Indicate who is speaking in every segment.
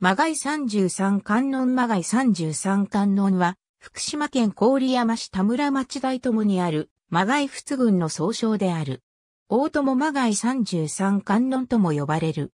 Speaker 1: マガイ33観音マガイ33観音は、福島県郡山市田村町大友にある、マガイ仏群の総称である。大友マガイ33観音とも呼ばれる。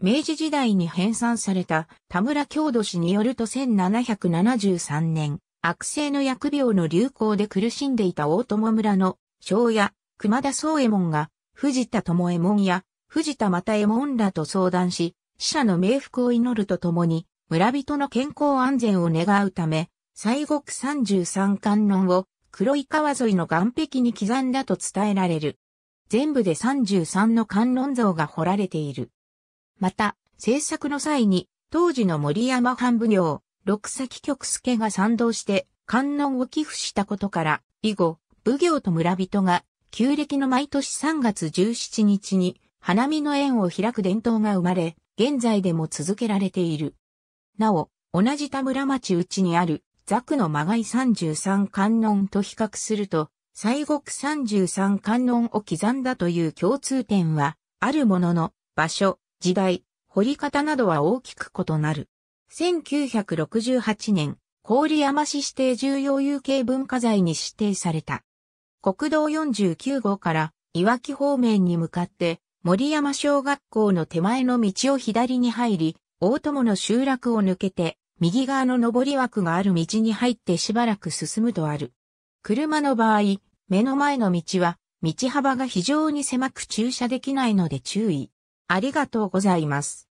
Speaker 1: 明治時代に編纂された田村郷土史によると1773年、悪性の薬病の流行で苦しんでいた大友村の、庄屋、熊田宗右衛門が、藤田智右衛門や、藤田又右衛門らと相談し、死者の冥福を祈るとともに、村人の健康安全を願うため、西国三十三観音を黒い川沿いの岩壁に刻んだと伝えられる。全部で33の観音像が彫られている。また、制作の際に、当時の森山藩奉行、六崎局助が賛同して観音を寄付したことから、以後、奉行と村人が、旧暦の毎年3月17日に、花見の縁を開く伝統が生まれ、現在でも続けられている。なお、同じ田村町内にあるザクの間外33観音と比較すると、西国33観音を刻んだという共通点は、あるものの、場所、時代、掘り方などは大きく異なる。1968年、郡山市指定重要有形文化財に指定された。国道49号から、岩木方面に向かって、森山小学校の手前の道を左に入り、大友の集落を抜けて、右側の上り枠がある道に入ってしばらく進むとある。車の場合、目の前の道は、道幅が非常に狭く駐車できないので注意。ありがとうございます。